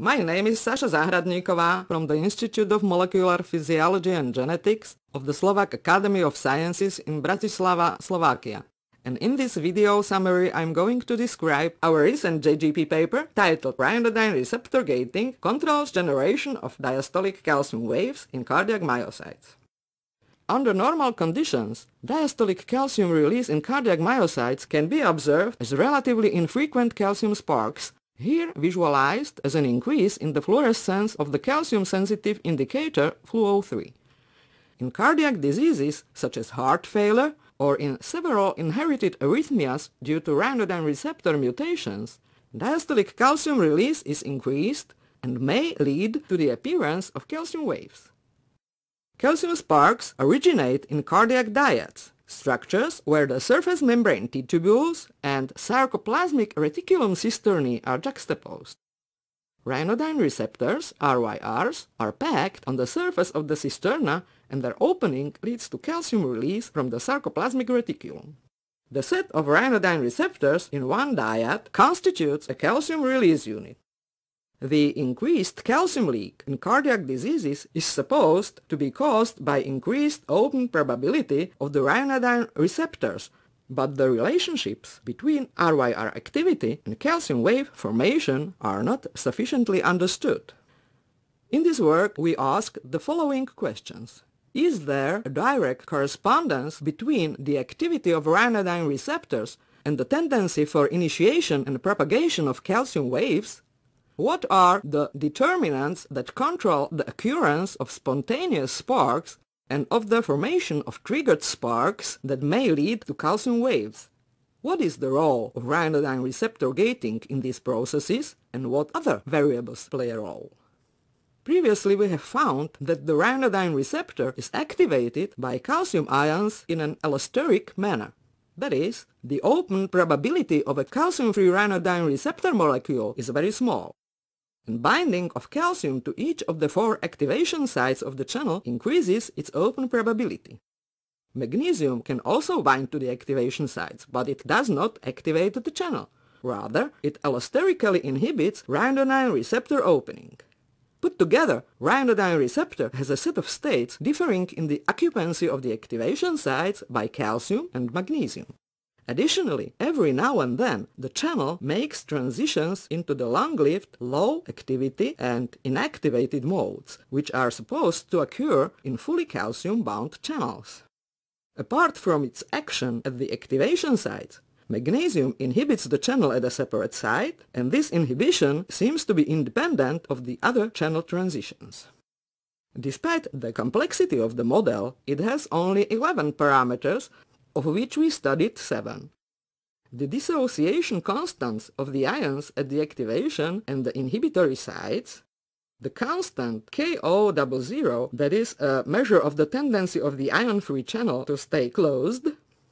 My name is Sasha Zahradníková from the Institute of Molecular Physiology and Genetics of the Slovak Academy of Sciences in Bratislava, Slovakia. And in this video summary I'm going to describe our recent JGP paper titled Ryanodine Receptor Gating Controls Generation of Diastolic Calcium Waves in Cardiac Myocytes. Under normal conditions, diastolic calcium release in cardiac myocytes can be observed as relatively infrequent calcium sparks here visualized as an increase in the fluorescence of the calcium-sensitive indicator FluO3. In cardiac diseases such as heart failure or in several inherited arrhythmias due to ranodin receptor mutations, diastolic calcium release is increased and may lead to the appearance of calcium waves. Calcium sparks originate in cardiac diets Structures where the surface membrane tubules and sarcoplasmic reticulum cisternae are juxtaposed. Rhinodine receptors, RYRs, are packed on the surface of the cisterna and their opening leads to calcium release from the sarcoplasmic reticulum. The set of rhinodine receptors in one dyad constitutes a calcium release unit. The increased calcium leak in cardiac diseases is supposed to be caused by increased open probability of the ryanodine receptors, but the relationships between RYR activity and calcium wave formation are not sufficiently understood. In this work we ask the following questions. Is there a direct correspondence between the activity of ryanodine receptors and the tendency for initiation and propagation of calcium waves what are the determinants that control the occurrence of spontaneous sparks and of the formation of triggered sparks that may lead to calcium waves? What is the role of ryanodine receptor gating in these processes and what other variables play a role? Previously we have found that the ryanodine receptor is activated by calcium ions in an allosteric manner. That is, the open probability of a calcium-free ryanodine receptor molecule is very small and binding of calcium to each of the four activation sites of the channel increases its open probability. Magnesium can also bind to the activation sites, but it does not activate the channel. Rather, it allosterically inhibits ryanodine receptor opening. Put together, ryanodine receptor has a set of states differing in the occupancy of the activation sites by calcium and magnesium. Additionally, every now and then the channel makes transitions into the long-lived low activity and inactivated modes, which are supposed to occur in fully calcium-bound channels. Apart from its action at the activation site, magnesium inhibits the channel at a separate site, and this inhibition seems to be independent of the other channel transitions. Despite the complexity of the model, it has only 11 parameters of which we studied seven. The dissociation constants of the ions at the activation and the inhibitory sites, the constant KO00, that is a measure of the tendency of the ion-free channel to stay closed,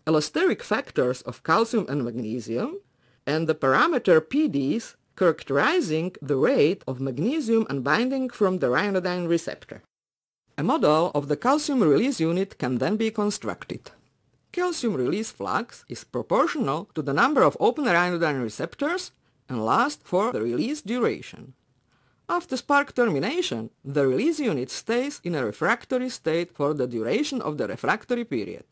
allosteric factors of calcium and magnesium, and the parameter PDs characterizing the rate of magnesium unbinding from the ryanodine receptor. A model of the calcium release unit can then be constructed. Calcium release flux is proportional to the number of open ryanodine receptors and lasts for the release duration. After spark termination, the release unit stays in a refractory state for the duration of the refractory period.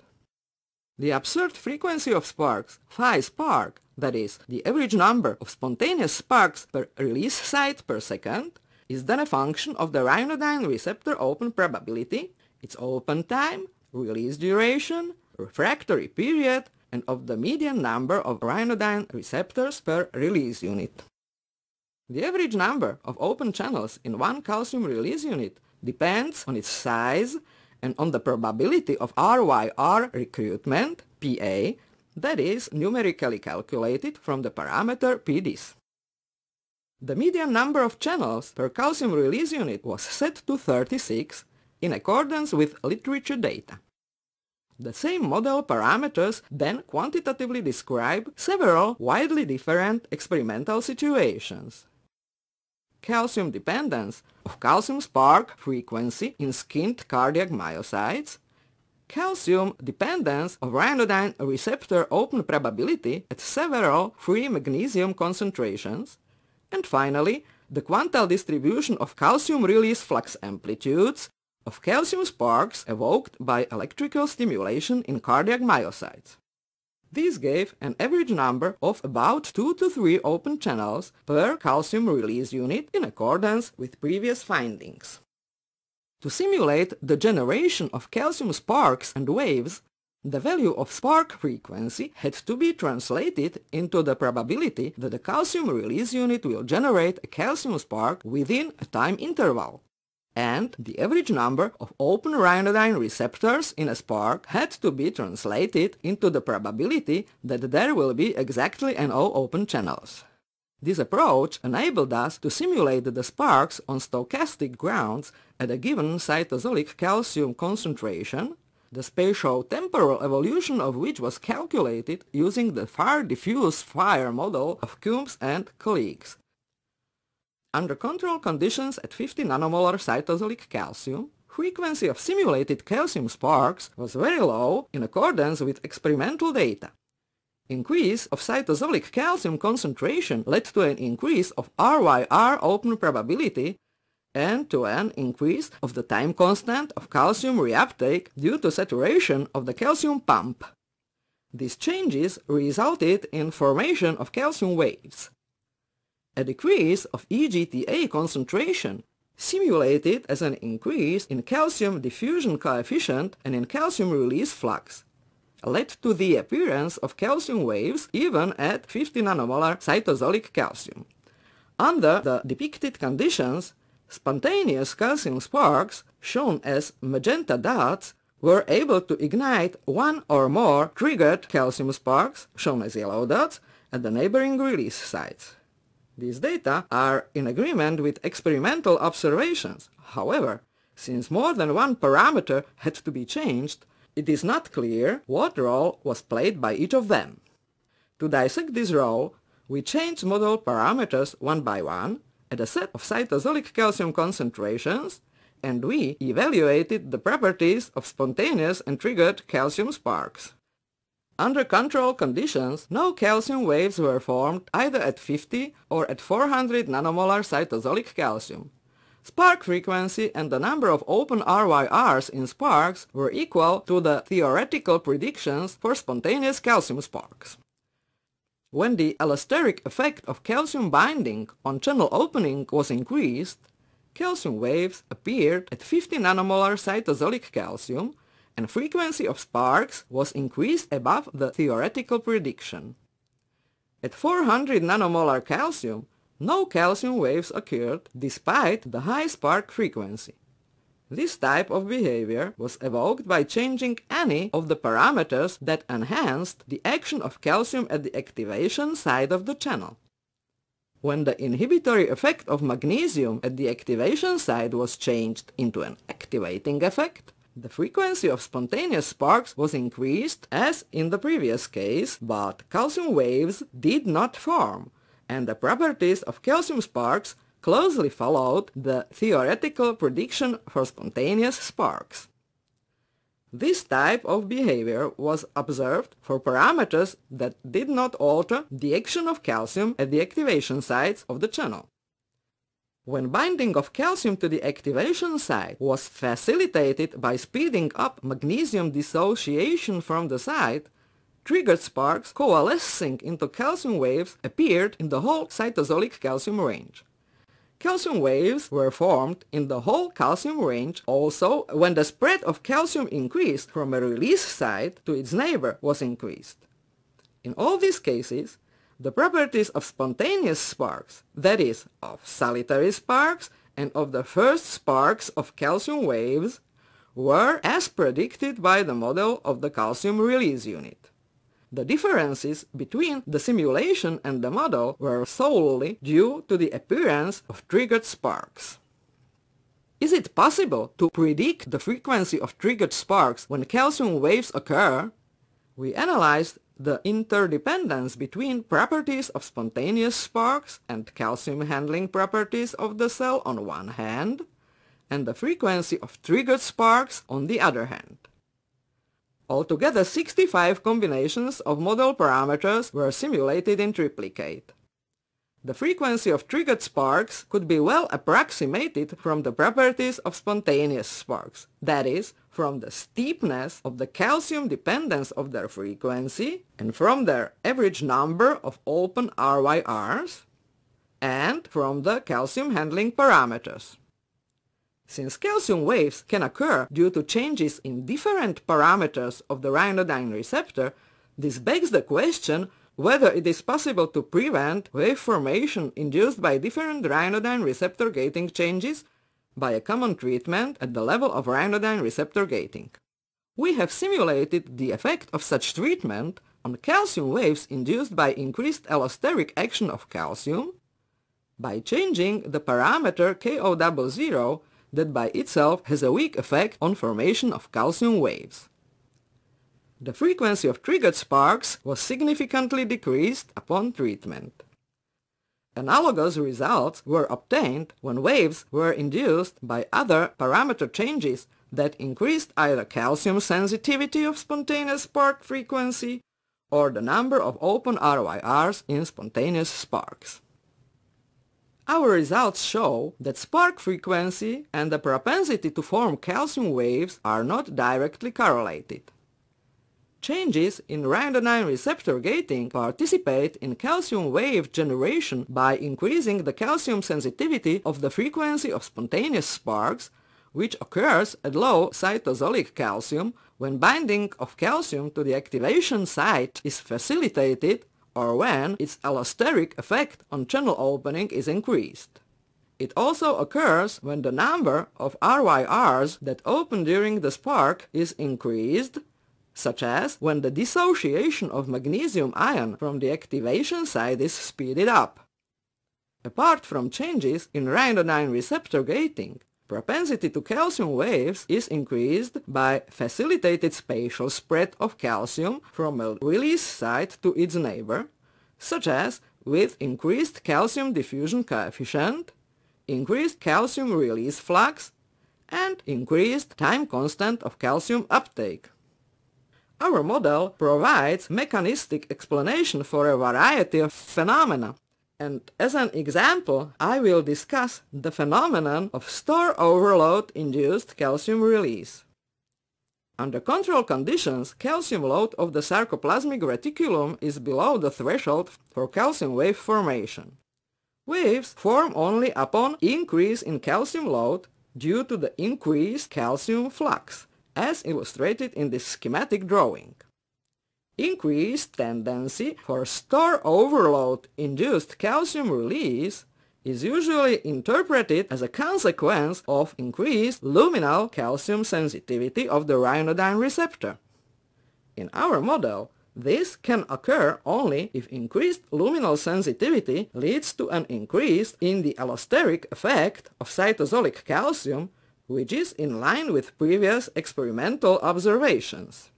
The observed frequency of sparks, phi spark, that is, the average number of spontaneous sparks per release site per second, is then a function of the ryanodine receptor open probability, its open time, release duration, refractory period and of the median number of rhinodine receptors per release unit. The average number of open channels in one calcium release unit depends on its size and on the probability of RYR recruitment, PA, that is numerically calculated from the parameter PDs. The median number of channels per calcium release unit was set to 36 in accordance with literature data. The same model parameters then quantitatively describe several widely different experimental situations. Calcium dependence of calcium spark frequency in skinned cardiac myocytes, calcium dependence of ryanodine receptor open probability at several free magnesium concentrations, and finally, the quantile distribution of calcium release flux amplitudes of calcium sparks evoked by electrical stimulation in cardiac myocytes. These gave an average number of about 2 to 3 open channels per calcium release unit in accordance with previous findings. To simulate the generation of calcium sparks and waves, the value of spark frequency had to be translated into the probability that the calcium release unit will generate a calcium spark within a time interval and the average number of open ryanodine receptors in a spark had to be translated into the probability that there will be exactly NO open channels. This approach enabled us to simulate the sparks on stochastic grounds at a given cytosolic calcium concentration, the spatial-temporal evolution of which was calculated using the far diffuse fire model of Coombs and colleagues, under control conditions at 50 nanomolar cytosolic calcium, frequency of simulated calcium sparks was very low in accordance with experimental data. Increase of cytosolic calcium concentration led to an increase of RYR open probability and to an increase of the time constant of calcium reuptake due to saturation of the calcium pump. These changes resulted in formation of calcium waves. A decrease of EGTA concentration simulated as an increase in calcium diffusion coefficient and in calcium release flux led to the appearance of calcium waves even at 50 nanomolar cytosolic calcium. Under the depicted conditions, spontaneous calcium sparks, shown as magenta dots, were able to ignite one or more triggered calcium sparks, shown as yellow dots, at the neighboring release sites. These data are in agreement with experimental observations. However, since more than one parameter had to be changed, it is not clear what role was played by each of them. To dissect this role, we change model parameters one by one at a set of cytosolic calcium concentrations and we evaluated the properties of spontaneous and triggered calcium sparks. Under control conditions, no calcium waves were formed either at 50 or at 400 nanomolar cytosolic calcium. Spark frequency and the number of open RYRs in sparks were equal to the theoretical predictions for spontaneous calcium sparks. When the allosteric effect of calcium binding on channel opening was increased, calcium waves appeared at 50 nanomolar cytosolic calcium and frequency of sparks was increased above the theoretical prediction. At 400 nanomolar calcium, no calcium waves occurred despite the high spark frequency. This type of behavior was evoked by changing any of the parameters that enhanced the action of calcium at the activation side of the channel. When the inhibitory effect of magnesium at the activation side was changed into an activating effect, the frequency of spontaneous sparks was increased as in the previous case, but calcium waves did not form, and the properties of calcium sparks closely followed the theoretical prediction for spontaneous sparks. This type of behavior was observed for parameters that did not alter the action of calcium at the activation sites of the channel when binding of calcium to the activation site was facilitated by speeding up magnesium dissociation from the site, triggered sparks coalescing into calcium waves appeared in the whole cytosolic calcium range. Calcium waves were formed in the whole calcium range also when the spread of calcium increased from a release site to its neighbor was increased. In all these cases, the properties of spontaneous sparks, that is, of solitary sparks and of the first sparks of calcium waves, were as predicted by the model of the calcium release unit. The differences between the simulation and the model were solely due to the appearance of triggered sparks. Is it possible to predict the frequency of triggered sparks when calcium waves occur? We analyzed the interdependence between properties of spontaneous sparks and calcium handling properties of the cell on one hand, and the frequency of triggered sparks on the other hand. Altogether 65 combinations of model parameters were simulated in triplicate. The frequency of triggered sparks could be well approximated from the properties of spontaneous sparks, that is, from the steepness of the calcium dependence of their frequency and from their average number of open RYRs and from the calcium handling parameters. Since calcium waves can occur due to changes in different parameters of the rhinodine receptor, this begs the question whether it is possible to prevent wave formation induced by different rhinodine receptor gating changes by a common treatment at the level of rhinodine receptor gating. We have simulated the effect of such treatment on calcium waves induced by increased allosteric action of calcium by changing the parameter KO00 that by itself has a weak effect on formation of calcium waves. The frequency of triggered sparks was significantly decreased upon treatment. Analogous results were obtained when waves were induced by other parameter changes that increased either calcium sensitivity of spontaneous spark frequency or the number of open RYRs in spontaneous sparks. Our results show that spark frequency and the propensity to form calcium waves are not directly correlated. Changes in randonine receptor gating participate in calcium wave generation by increasing the calcium sensitivity of the frequency of spontaneous sparks, which occurs at low cytosolic calcium when binding of calcium to the activation site is facilitated or when its allosteric effect on channel opening is increased. It also occurs when the number of RYRs that open during the spark is increased such as when the dissociation of magnesium ion from the activation site is speeded up. Apart from changes in ryanodine receptor gating, propensity to calcium waves is increased by facilitated spatial spread of calcium from a release site to its neighbor, such as with increased calcium diffusion coefficient, increased calcium release flux, and increased time constant of calcium uptake. Our model provides mechanistic explanation for a variety of phenomena. And as an example, I will discuss the phenomenon of store overload-induced calcium release. Under control conditions, calcium load of the sarcoplasmic reticulum is below the threshold for calcium wave formation. Waves form only upon increase in calcium load due to the increased calcium flux as illustrated in this schematic drawing. Increased tendency for store overload-induced calcium release is usually interpreted as a consequence of increased luminal calcium sensitivity of the rhinodine receptor. In our model, this can occur only if increased luminal sensitivity leads to an increase in the allosteric effect of cytosolic calcium which is in line with previous experimental observations.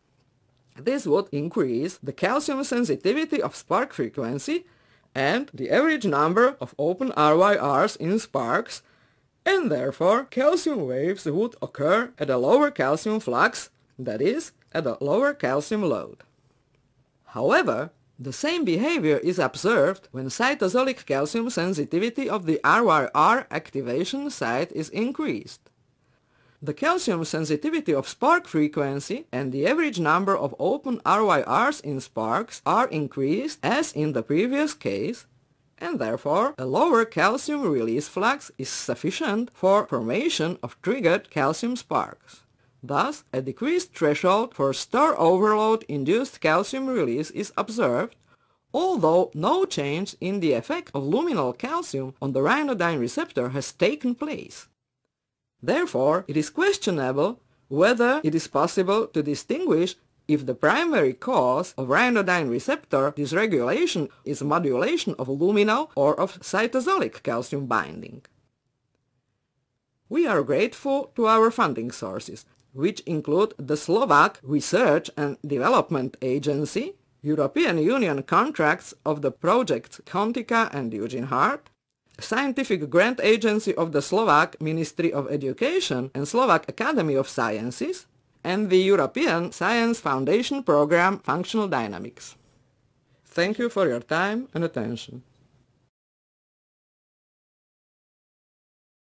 This would increase the calcium sensitivity of spark frequency and the average number of open RYRs in sparks, and therefore calcium waves would occur at a lower calcium flux, that is, at a lower calcium load. However, the same behavior is observed when cytosolic calcium sensitivity of the RYR activation site is increased. The calcium sensitivity of spark frequency and the average number of open RYRs in sparks are increased as in the previous case and therefore a lower calcium release flux is sufficient for formation of triggered calcium sparks. Thus, a decreased threshold for store overload-induced calcium release is observed, although no change in the effect of luminal calcium on the ryanodine receptor has taken place. Therefore, it is questionable whether it is possible to distinguish if the primary cause of rhinodine receptor dysregulation is modulation of luminal or of cytosolic calcium binding. We are grateful to our funding sources, which include the Slovak Research and Development Agency, European Union contracts of the projects Kontika and Eugene Hart, Scientific Grant Agency of the Slovak Ministry of Education and Slovak Academy of Sciences, and the European Science Foundation Program Functional Dynamics. Thank you for your time and attention.